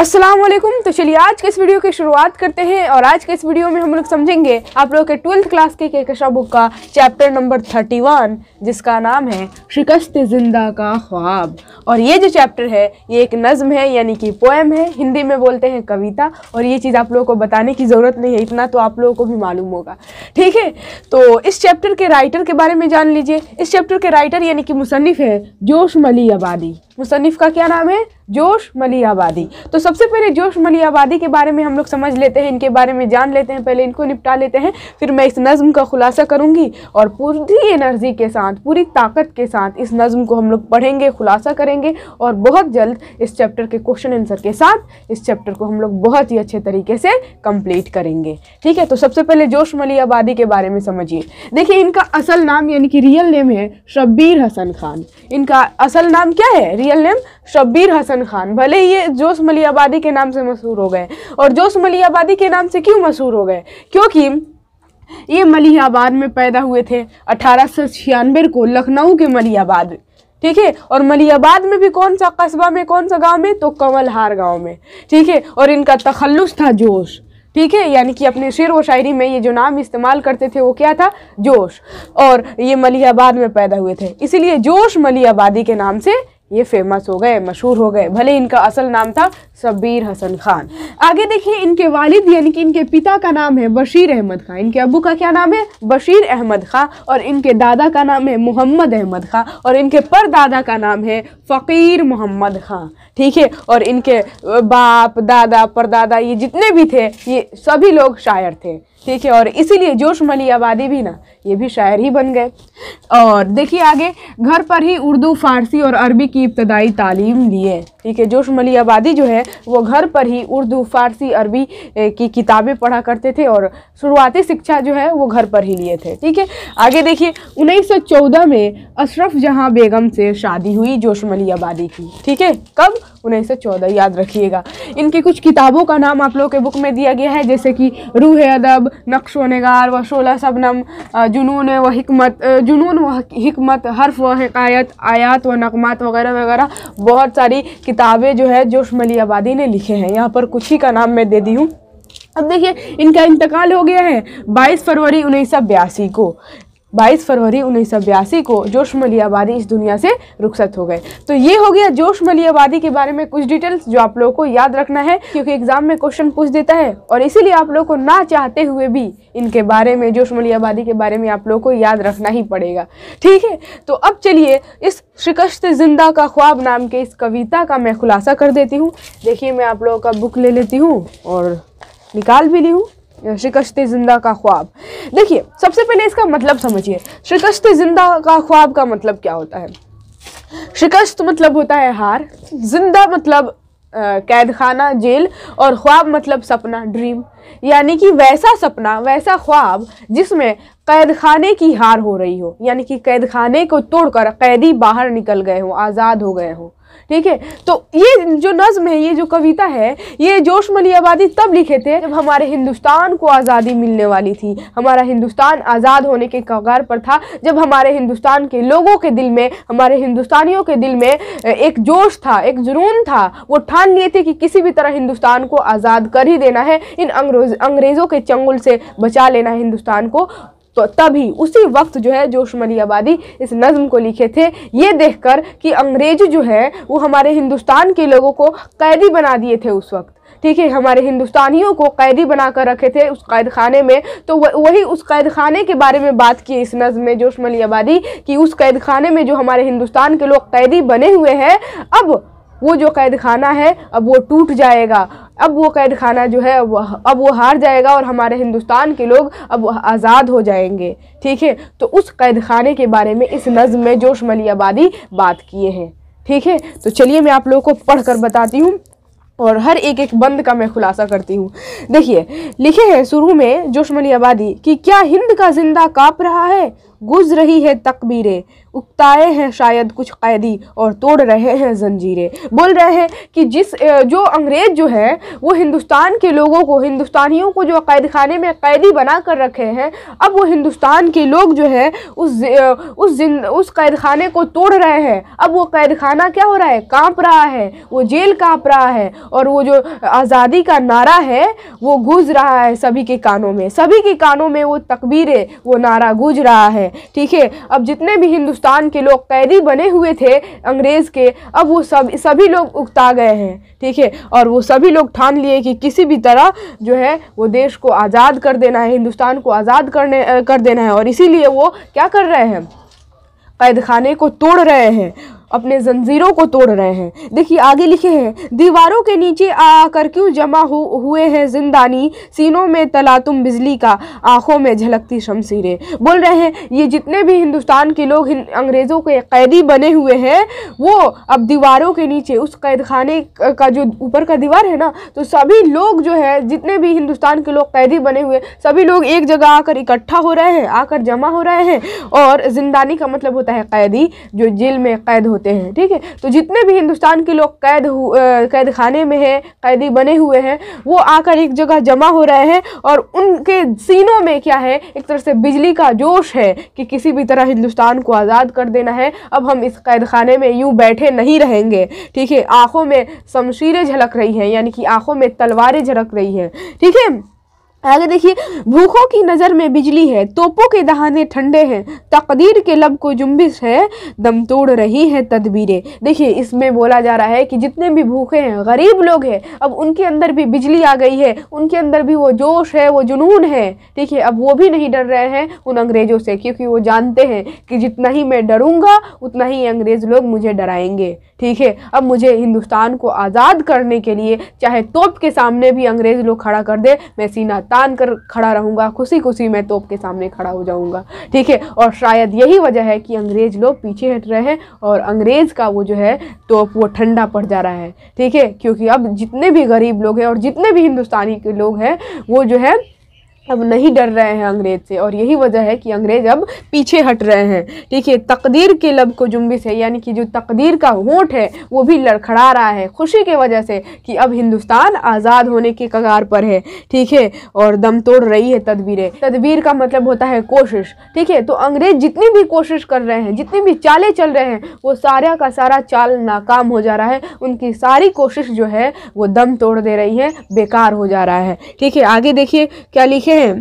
असलम तो चलिए आज के इस वीडियो की शुरुआत करते हैं और आज के इस वीडियो में हम लोग समझेंगे आप लोग के ट्वेल्थ क्लास के केकशा बुक का चैप्टर नंबर थर्टी वन जिसका नाम है शिकस्त जिंदा का ख्वाब और ये जो चैप्टर है ये एक नज़म है यानी कि पोएम है हिंदी में बोलते हैं कविता और ये चीज़ आप लोगों को बताने की ज़रूरत नहीं है इतना तो आप लोगों को भी मालूम होगा ठीक है तो इस चैप्टर के राइटर के बारे में जान लीजिए इस चैप्टर के राइटर यानी कि मुसनफ़ है जोश मली आबादी मुसनफ़ का क्या नाम है जोश मली आबादी तो सबसे पहले जोश मली आबादी के बारे में हम लोग समझ लेते हैं इनके बारे में जान लेते हैं पहले इनको निपटा लेते हैं फिर मैं इस नज़म का खुलासा करूँगी और पूरी एनर्जी के साथ पूरी ताकत के साथ इस नज़म को हम लोग पढ़ेंगे खुलासा करेंगे और बहुत जल्द इस चैप्टर के क्वेश्चन आंसर के साथ इस चैप्टर को हम लोग बहुत ही अच्छे तरीके से कंप्लीट करेंगे ठीक है तो सबसे पहले जोश मली आबादी के बारे में समझिए देखिए इनका असल नाम यानी कि रियल नेम है शब्बीर हसन खान इनका असल नाम क्या है रियल नेम शब्बीर हसन खान भले ही ये जोश मली आबादी के नाम से मशहूर हो गए और जोश मलिह आबादी के नाम से क्यों मशहूर हो गए क्योंकि ये मलिहाबाद में पैदा हुए थे अठारह को लखनऊ के मलिहाबाद ठीक है और मलियाबाद में भी कौन सा कस्बा में कौन सा गांव में तो कंवलहार गांव में ठीक है और इनका तखलुस था जोश ठीक है यानी कि अपने शेर व शायरी में ये जो नाम इस्तेमाल करते थे वो क्या था जोश और ये मलियाबाद में पैदा हुए थे इसीलिए जोश मलियाबादी के नाम से ये फेमस हो गए मशहूर हो गए भले इनका असल नाम था शब्बीर हसन खान आगे देखिए इनके वालिद यानी कि इनके पिता का नाम है बशीर अहमद ख़ान इनके अबू का क्या नाम है बशीर अहमद ख़ान और इनके दादा का नाम है मोहम्मद अहमद खान और इनके दादा का नाम है फ़कीर मोहम्मद ख़ान ठीक है और इनके बाप दादा परदादा ये जितने भी थे ये सभी लोग शायर थे ठीक है और इसीलिए जोश मली आबादी भी ना ये भी शायर ही बन गए और देखिए आगे घर पर ही उर्दू फारसी और अरबी की इब्तदाई तालीम लिए ठीक है जोश मली आबादी जो है वो घर पर ही उर्दू फारसी अरबी की किताबें पढ़ा करते थे और शुरुआती शिक्षा जो है वो घर पर ही लिए थे ठीक है आगे देखिए 1914 में अशरफ जहाँ बेगम से शादी हुई जोश मली आबादी की ठीक है कब 1914 याद रखिएगा इनकी कुछ किताबों का नाम आप लोगों के बुक में दिया गया है जैसे कि रूह अदब सब नक्श व नगार व शोला सबनम जुनून व हमत जुनून व हमत हर्फ व हकायत आयात व नकमात वगैरह वगैरह बहुत सारी किताबें जो है जोश मली आबादी ने लिखे हैं यहाँ पर कुछ ही का नाम मैं दे दी हूँ अब देखिए इनका इंतकाल हो गया है 22 फरवरी उन्नीस को 22 फरवरी उन्नीस को जोश मली आबादी इस दुनिया से रुखसत हो गए तो ये हो गया जोश मली आबादी के बारे में कुछ डिटेल्स जो आप लोगों को याद रखना है क्योंकि एग्जाम में क्वेश्चन पूछ देता है और इसीलिए आप लोगों को ना चाहते हुए भी इनके बारे में जोश मली आबादी के बारे में आप लोगों को याद रखना ही पड़ेगा ठीक है तो अब चलिए इस शिकस्त जिंदा का ख्वाब नाम के इस कविता का मैं खुलासा कर देती हूँ देखिए मैं आप लोगों का बुक ले लेती हूँ और निकाल भी ली हूँ शिकस्त ज़िंदा का ख्वाब देखिए सबसे पहले इसका मतलब समझिए शिकस्त ज़िंदा का ख्वाब का मतलब क्या होता है शिकस्त मतलब होता है हार जिंदा मतलब कैद खाना जेल और ख्वाब मतलब सपना ड्रीम यानी कि वैसा सपना वैसा ख्वाब जिसमें कैद खाने की हार हो रही हो यानी कि कैद खाने को तोड़कर कैदी बाहर निकल गए हों आज़ाद हो गए हों ठीक है तो ये जो नज़म है ये जो कविता है ये जोश मली आबादी तब लिखे थे जब हमारे हिंदुस्तान को आज़ादी मिलने वाली थी हमारा हिंदुस्तान आज़ाद होने के कगार पर था जब हमारे हिंदुस्तान के लोगों के दिल में हमारे हिंदुस्तानियों के दिल में एक जोश था एक जुनून था वो ठान लिए थे कि किसी भी तरह हिंदुस्तान को आज़ाद कर ही देना है इन अंग्रेज़ों के चंगुल से बचा लेना है हिंदुस्तान को तो तभी उसी वक्त जो है मली आबादी इस नज़म को लिखे थे ये देखकर कि अंग्रेज जो है वो हमारे हिंदुस्तान के लोगों को कैदी बना दिए थे उस वक्त ठीक है हमारे हिंदुस्तानियों को कैदी बना कर रखे थे उस कैद खाने में तो वही उस कैद खाने के बारे में बात की इस नज़म में मली आबादी कि उस कैद खाने में जो हमारे हिंदुस्तान के लोग कैदी बने हुए हैं अब वो जो कैद खाना है अब वो टूट जाएगा अब वो कैद खाना जो है अब वो हार जाएगा और हमारे हिंदुस्तान के लोग अब आज़ाद हो जाएंगे ठीक है तो उस कैद खाने के बारे में इस नज़म में जोश मली आबादी बात किए हैं ठीक है तो चलिए मैं आप लोगों को पढ़ कर बताती हूँ और हर एक एक बंद का मैं खुलासा करती हूँ देखिए लिखे हैं शुरू में जोश मली आबादी कि क्या हिंद का जिंदा काँप रहा है गुज रही है तकबीरें उकताए हैं शायद कुछ कैदी और तोड़ रहे हैं जंजीरें बोल रहे हैं कि जिस जो अंग्रेज़ जो है वो हिंदुस्तान के लोगों को हिंदुस्तानियों को जो कैद खाने में कैदी बना कर रखे हैं अब वो हिंदुस्तान के लोग जो है उस उस जिन उस कैद खाने को तोड़ रहे हैं अब वो कैद खाना क्या हो रहा है कांप रहा है वो जेल कांप रहा है और वो जो आज़ादी का नारा है वो गूंज रहा है सभी के कानों में सभी के कानों में वो तकबीरें वो नारा गूंज रहा है हैं ठीक है अब जितने भी हिंदुस्तान के लोग कैदी बने हुए थे अंग्रेज़ के अब वो सब सभी लोग उगता गए हैं ठीक है और वो सभी लोग ठान लिए कि किसी भी तरह जो है वो देश को आज़ाद कर देना है हिंदुस्तान को आज़ाद करने कर देना है और इसीलिए वो क्या कर रहे हैं कैद खाने को तोड़ रहे हैं अपने जंजीरों को तोड़ रहे हैं देखिए आगे लिखे हैं दीवारों के नीचे आकर क्यों जमा हो हुए हैं जिंदानी सीनों में तला तुम बिजली का आँखों में झलकती शमशीरें बोल रहे हैं ये जितने भी हिंदुस्तान के लोग अंग्रेज़ों के कैदी बने हुए हैं वो अब दीवारों के नीचे उस कैद खाने का जो ऊपर का दीवार है ना तो सभी लोग जो है जितने भी हिंदुस्तान के लोग कैदी बने हुए सभी लोग एक जगह आकर इकट्ठा हो रहे हैं आकर जमा हो रहे हैं और जिंदानी का मतलब होता है कैदी जो जेल में कैद हो होते हैं ठीक है तो जितने भी हिंदुस्तान के लोग कैद कैद खाने में हैं कैदी बने हुए हैं वो आकर एक जगह जमा हो रहे हैं और उनके सीनों में क्या है एक तरह से बिजली का जोश है कि किसी भी तरह हिंदुस्तान को आज़ाद कर देना है अब हम इस कैद खाने में यूँ बैठे नहीं रहेंगे ठीक है आँखों में शमशीरें झलक रही हैं यानी कि आँखों में तलवारें झलक रही हैं ठीक है आगे देखिए भूखों की नज़र में बिजली है तोपों के दहाने ठंडे हैं तकदीर के लब को जुम्बिश है दम तोड़ रही है तदबीरें देखिए इसमें बोला जा रहा है कि जितने भी भूखे हैं गरीब लोग हैं अब उनके अंदर भी बिजली आ गई है उनके अंदर भी वो जोश है वो जुनून है ठीक है अब वो भी नहीं डर रहे हैं उन अंग्रेज़ों से क्योंकि वो जानते हैं कि जितना ही मैं डरूँगा उतना ही अंग्रेज़ लोग मुझे डराएंगे ठीक है अब मुझे हिंदुस्तान को आज़ाद करने के लिए चाहे तोप के सामने भी अंग्रेज़ लोग खड़ा कर दे मैं सीना तान कर खड़ा रहूँगा खुशी खुशी मैं तोप के सामने खड़ा हो जाऊँगा ठीक है और शायद यही वजह है कि अंग्रेज लोग पीछे हट रहे हैं और अंग्रेज़ का वो जो है तोप वो ठंडा पड़ जा रहा है ठीक है क्योंकि अब जितने भी गरीब लोग हैं और जितने भी हिंदुस्तानी के लोग हैं वो जो है अब नहीं डर रहे हैं अंग्रेज से और यही वजह है कि अंग्रेज अब पीछे हट रहे हैं ठीक है तकदीर के लब को जुम्बिस है यानी कि जो तकदीर का होंठ है वो भी लड़खड़ा रहा है खुशी के वजह से कि अब हिंदुस्तान आज़ाद होने के कगार पर है ठीक है और दम तोड़ रही है तदबीरें तदबीर का मतलब होता है कोशिश ठीक है तो अंग्रेज जितनी भी कोशिश कर रहे हैं जितनी भी चालें चल रहे हैं वो सारा का सारा चाल नाकाम हो जा रहा है उनकी सारी कोशिश जो है वो दम तोड़ दे रही है बेकार हो जा रहा है ठीक है आगे देखिए क्या लिखे हैं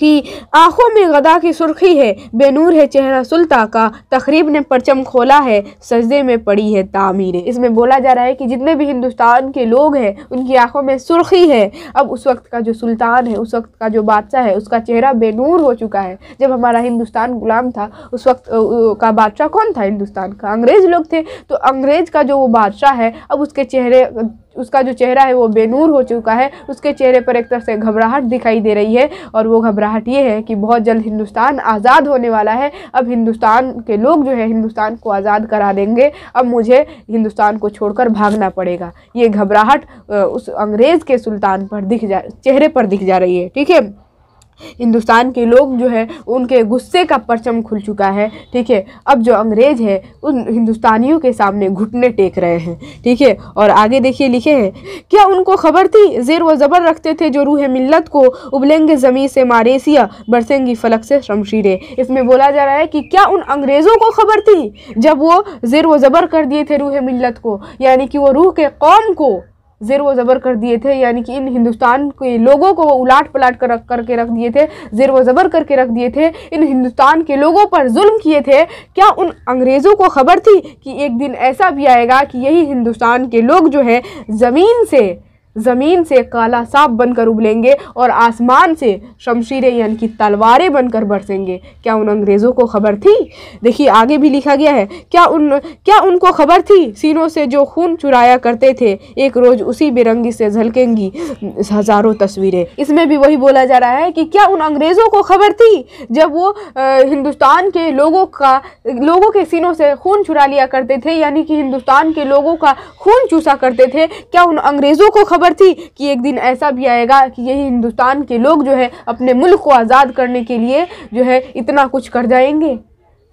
कि आंखों में गदा की सुर्खी है बेनूर है चेहरा सुल्ता का तकरीब ने परचम खोला है सजदे में पड़ी है तामीरें इसमें बोला जा रहा है कि जितने भी हिंदुस्तान के लोग हैं उनकी आंखों में सुर्खी है अब उस वक्त का जो सुल्तान है उस वक्त का जो बादशाह है उसका चेहरा बेनूर हो चुका है जब हमारा हिंदुस्तान गुलाम था उस वक्त का बादशाह कौन था हिंदुस्तान का अंग्रेज़ लोग थे तो अंग्रेज़ का जो वो बादशाह है अब उसके चेहरे उसका जो चेहरा है वो बेनूर हो चुका है उसके चेहरे पर एक तरह से घबराहट दिखाई दे रही है और वो घबराहट ये है कि बहुत जल्द हिंदुस्तान आज़ाद होने वाला है अब हिंदुस्तान के लोग जो है हिंदुस्तान को आज़ाद करा देंगे अब मुझे हिंदुस्तान को छोड़कर भागना पड़ेगा ये घबराहट उस अंग्रेज़ के सुल्तान पर दिख जा चेहरे पर दिख जा रही है ठीक है हिंदुस्तान के लोग जो है उनके गुस्से का परचम खुल चुका है ठीक है अब जो अंग्रेज़ है उन हिंदुस्तानियों के सामने घुटने टेक रहे हैं ठीक है और आगे देखिए लिखे हैं क्या उनको खबर थी जेर व ज़बर रखते थे जो रूह मिल्लत को उबलेंगे ज़मीन से मारेसिया बरसेंगी फलक से शमशीरें इसमें बोला जा रहा है कि क्या उन अंग्रेज़ों को खबर थी जब वो जेर व ज़बर कर दिए थे रूह मिल्लत को यानी कि वो रूह के कौम को ज़ेर व ज़बर कर दिए थे यानी कि इन हिंदुस्तान के लोगों को वो उलाट पलाट कर करके रख दिए थे ज़ेर व ज़बर करके रख दिए थे इन हिंदुस्तान के लोगों पर जुल्म किए थे क्या उन अंग्रेज़ों को ख़बर थी कि एक दिन ऐसा भी आएगा कि यही हिंदुस्तान के लोग जो है ज़मीन से ज़मीन से काला सांप बनकर उबलेंगे और आसमान से शमशीरें यानी कि तलवारें बनकर बरसेंगे क्या उन अंग्रेज़ों को खबर थी देखिए आगे भी लिखा गया है क्या उन क्या उनको खबर थी सीनों से जो खून चुराया करते थे एक रोज़ उसी बिरंगी से झलकेंगी हज़ारों तस्वीरें इसमें भी वही बोला जा रहा है कि क्या उन अंग्रेज़ों को खबर थी जब वो आ, हिंदुस्तान के लोगों का लोगों के सीनों से खून चुरा लिया करते थे यानी कि हिंदुस्तान के लोगों का खून चूसा करते थे क्या उन अंग्रेज़ों को खबर खबर थी कि एक दिन ऐसा भी आएगा कि यही हिंदुस्तान के लोग जो है अपने मुल्क को आज़ाद करने के लिए जो है इतना कुछ कर जाएंगे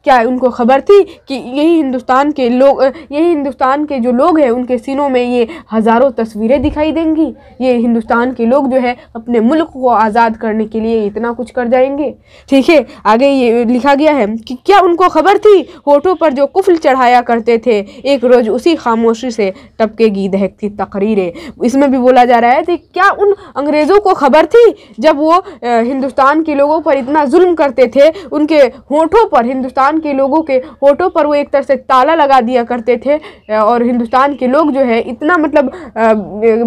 क्या उनको खबर थी कि यही हिंदुस्तान के लोग यही हिंदुस्तान के जो लोग हैं उनके सीनों में ये हज़ारों तस्वीरें दिखाई देंगी ये हिंदुस्तान के लोग जो है अपने मुल्क को आज़ाद करने के लिए इतना कुछ कर जाएंगे ठीक है आगे ये लिखा गया है कि क्या उनको खबर थी होठों पर जो कुफल चढ़ाया करते थे एक रोज़ उसी खामोशी से टपकेगी दहकती तकरीरें इसमें भी बोला जा रहा है कि क्या उन अंग्रेज़ों को खबर थी जब वो हिंदुस्तान के लोगों पर इतना जुल्म करते थे उनके होठों पर हिंदुस्तान हिंदुस्तान के लोगों के होटों पर वो एक तरह से ताला लगा दिया करते थे और हिंदुस्तान के लोग जो है इतना मतलब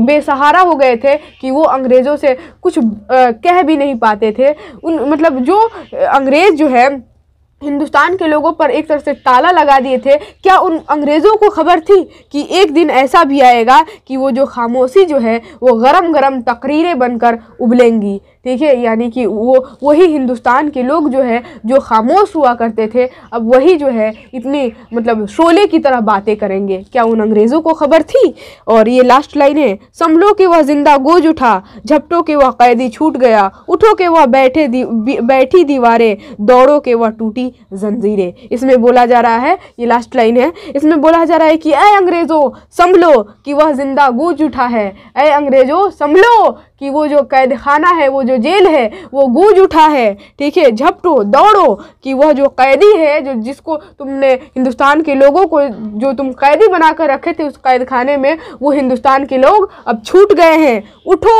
बेसहारा हो गए थे कि वो अंग्रेज़ों से कुछ कह भी नहीं पाते थे उन मतलब जो अंग्रेज़ जो है हिंदुस्तान के लोगों पर एक तरह से ताला लगा दिए थे क्या उन अंग्रेज़ों को खबर थी कि एक दिन ऐसा भी आएगा कि वो जो खामोशी जो है वो गरम गरम तकरीरें बनकर उबलेंगी ठीक है यानी कि वो वही हिंदुस्तान के लोग जो है जो खामोश हुआ करते थे अब वही जो है इतनी मतलब शोले की तरह बातें करेंगे क्या उन अंग्रेज़ों को खबर थी और ये लास्ट लाइन है संभलो के वह जिंदा गोज उठा झपटो के वह कैदी छूट गया उठो के वह बैठे दी, बैठी दीवारें दौड़ो के वह टूटी जंजीरें इसमें बोला जा रहा है ये लास्ट लाइन है इसमें बोला जा रहा है कि अय अंग्रेज़ों संभलो कि वह जिंदा गोज उठा है अय अंग्रेज़ों संभलो कि वो जो कैदखाना है वो जो जेल है वो गूंज उठा है ठीक है झपटो दौड़ो कि वह जो कैदी है जो जिसको तुमने हिंदुस्तान के लोगों को जो तुम कैदी बना कर रखे थे उस कैदखाने में वो हिंदुस्तान के लोग अब छूट गए हैं उठो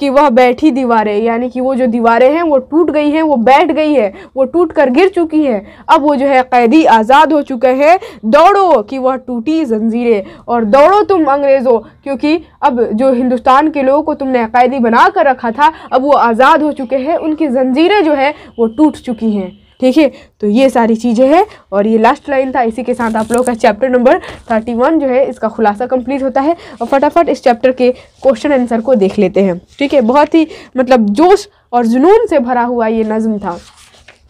कि वह बैठी दीवारें यानी कि वो जो दीवारें हैं वो टूट गई हैं वो बैठ गई है वो टूट कर गिर चुकी हैं अब वो जो है कैदी आज़ाद हो चुके हैं दौड़ो कि वह टूटी जंजीरें और दौड़ो तुम अंग्रेज़ों क्योंकि अब जो हिंदुस्तान के लोगों को तुमने कैदी बना कर रखा था अब वो आज़ाद हो चुके हैं उनकी जंजीरें जो है वो टूट चुकी हैं ठीक है तो ये सारी चीज़ें हैं और ये लास्ट लाइन था इसी के साथ आप लोगों का चैप्टर नंबर थर्टी वन जो है इसका खुलासा कंप्लीट होता है और फटाफट इस चैप्टर के क्वेश्चन आंसर को देख लेते हैं ठीक है बहुत ही मतलब जोश और जुनून से भरा हुआ ये नज़म था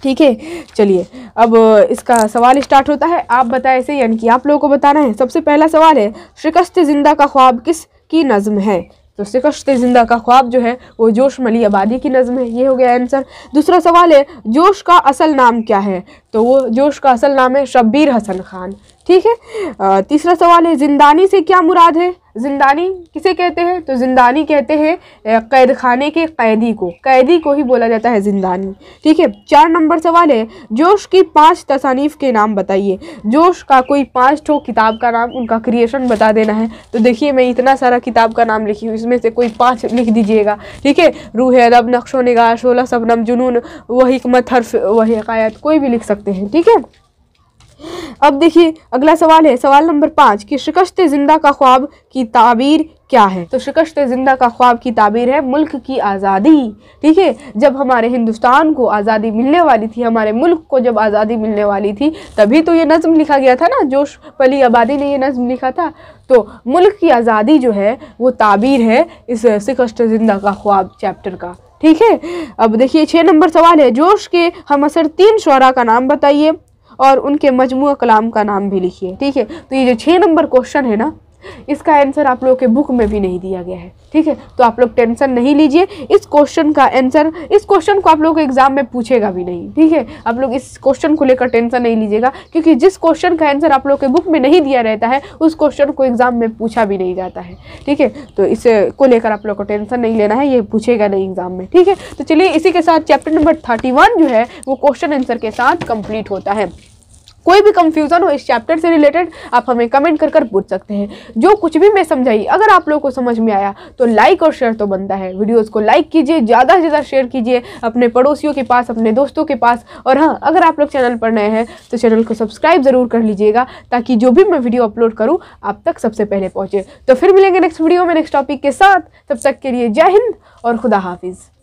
ठीक है चलिए अब इसका सवाल स्टार्ट होता है आप बताए से यानी कि आप लोगों को बताना है सबसे पहला सवाल है शिकस्त ज़िंदा का ख्वाब किस की नज़म है तो शिकस्त ज़िंदा का ख्वाब जो है वो जोश मली आबादी की नज़म है ये हो गया आंसर दूसरा सवाल है जोश का असल नाम क्या है तो वो जोश का असल नाम है शब्बीर हसन खान ठीक है तीसरा सवाल है जिंदानी से क्या मुराद है जिंदानी किसे कहते हैं तो जिंदानी कहते हैं कैद खाने के कैदी को कैदी को ही बोला जाता है जिंदानी ठीक है चार नंबर सवाल है जोश की पांच तसानीफ़ के नाम बताइए जोश का कोई पांच ठो किताब का नाम उनका क्रिएशन बता देना है तो देखिए मैं इतना सारा किताब का नाम लिखी हूँ इसमें से कोई पाँच लिख दीजिएगा ठीक है रूह अदब नक्शो नगार शोला सबनम जुनून वही हमत हरफ वही हकायत कोई भी लिख सकते हैं ठीक है अब देखिए अगला सवाल है सवाल नंबर पाँच कि शिकस्त ज़िंदा का ख्वाब की ताबीर क्या है तो शिकस्त ज़िंदा का ख्वाब की ताबीर है मुल्क की आज़ादी ठीक है जब हमारे हिंदुस्तान को आज़ादी मिलने वाली थी हमारे मुल्क को जब आज़ादी मिलने वाली थी तभी तो ये नज़म लिखा गया था ना जोश पली आबादी ने यह नज़म लिखा था तो मुल्क की आज़ादी जो है वो ताबीर है इस शिकस्त ज़िंदा का ख्वाब चैप्टर का ठीक है अब देखिए छः नंबर सवाल है जोश के हम असर तीन शरा का नाम बताइए और उनके मजमू कलाम का नाम भी लिखिए ठीक है तो ये जो छः नंबर क्वेश्चन है ना इसका आंसर आप लोगों के बुक में भी नहीं दिया गया है ठीक है तो आप लोग टेंशन नहीं लीजिए इस क्वेश्चन का आंसर इस क्वेश्चन को आप लोगों को एग्जाम में पूछेगा भी नहीं ठीक है आप लोग इस क्वेश्चन को लेकर टेंशन नहीं लीजिएगा क्योंकि जिस क्वेश्चन का आंसर आप लोग के बुक में नहीं दिया रहता है उस क्वेश्चन को एग्जाम में पूछा भी नहीं जाता है ठीक है तो इस को लेकर आप लोग को टेंशन नहीं लेना है ये पूछेगा नहीं एग्जाम में ठीक है तो चलिए इसी के साथ चैप्टर नंबर थर्टी जो है वो क्वेश्चन आंसर के साथ कंप्लीट होता है कोई भी कंफ्यूजन हो इस चैप्टर से रिलेटेड आप हमें कमेंट कर कर पूछ सकते हैं जो कुछ भी मैं समझाई अगर आप लोगों को समझ में आया तो लाइक और शेयर तो बनता है वीडियोज़ को लाइक कीजिए ज़्यादा से ज़्यादा शेयर कीजिए अपने पड़ोसियों के पास अपने दोस्तों के पास और हाँ अगर आप लोग चैनल पर नए हैं तो चैनल को सब्सक्राइब ज़रूर कर लीजिएगा ताकि जो भी मैं वीडियो अपलोड करूँ आप तक सबसे पहले पहुँचे तो फिर मिलेंगे नेक्स्ट वीडियो में नेक्स्ट टॉपिक के साथ तब तक के लिए जय हिंद और खुदा हाफिज़